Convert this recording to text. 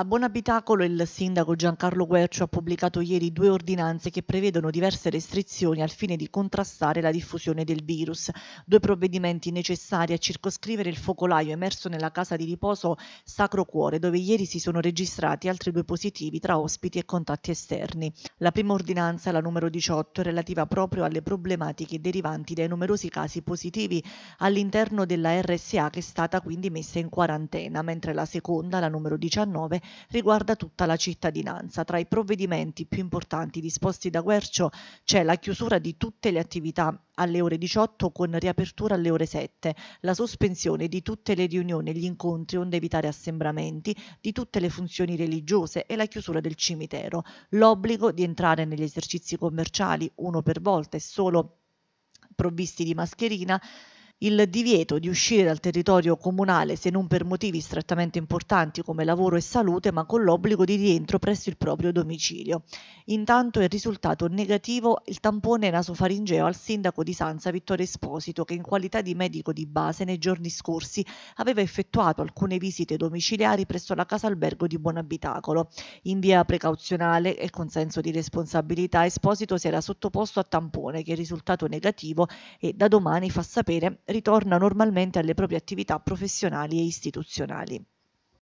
A Buonabitacolo il sindaco Giancarlo Guercio ha pubblicato ieri due ordinanze che prevedono diverse restrizioni al fine di contrastare la diffusione del virus, due provvedimenti necessari a circoscrivere il focolaio emerso nella casa di riposo Sacro Cuore, dove ieri si sono registrati altri due positivi tra ospiti e contatti esterni. La prima ordinanza, la numero 18, è relativa proprio alle problematiche derivanti dai numerosi casi positivi all'interno della RSA che è stata quindi messa in quarantena, mentre la seconda, la numero 19, riguarda tutta la cittadinanza. Tra i provvedimenti più importanti disposti da Guercio c'è la chiusura di tutte le attività alle ore 18 con riapertura alle ore 7, la sospensione di tutte le riunioni e gli incontri onde evitare assembramenti, di tutte le funzioni religiose e la chiusura del cimitero, l'obbligo di entrare negli esercizi commerciali uno per volta e solo provvisti di mascherina il divieto di uscire dal territorio comunale se non per motivi strettamente importanti come lavoro e salute, ma con l'obbligo di rientro presso il proprio domicilio. Intanto è risultato negativo il tampone nasofaringeo al sindaco di Sanza Vittorio Esposito, che in qualità di medico di base nei giorni scorsi aveva effettuato alcune visite domiciliari presso la casa albergo di Buonabitacolo. In via precauzionale e con senso di responsabilità, Esposito si era sottoposto a tampone che è risultato negativo e da domani fa sapere ritorna normalmente alle proprie attività professionali e istituzionali.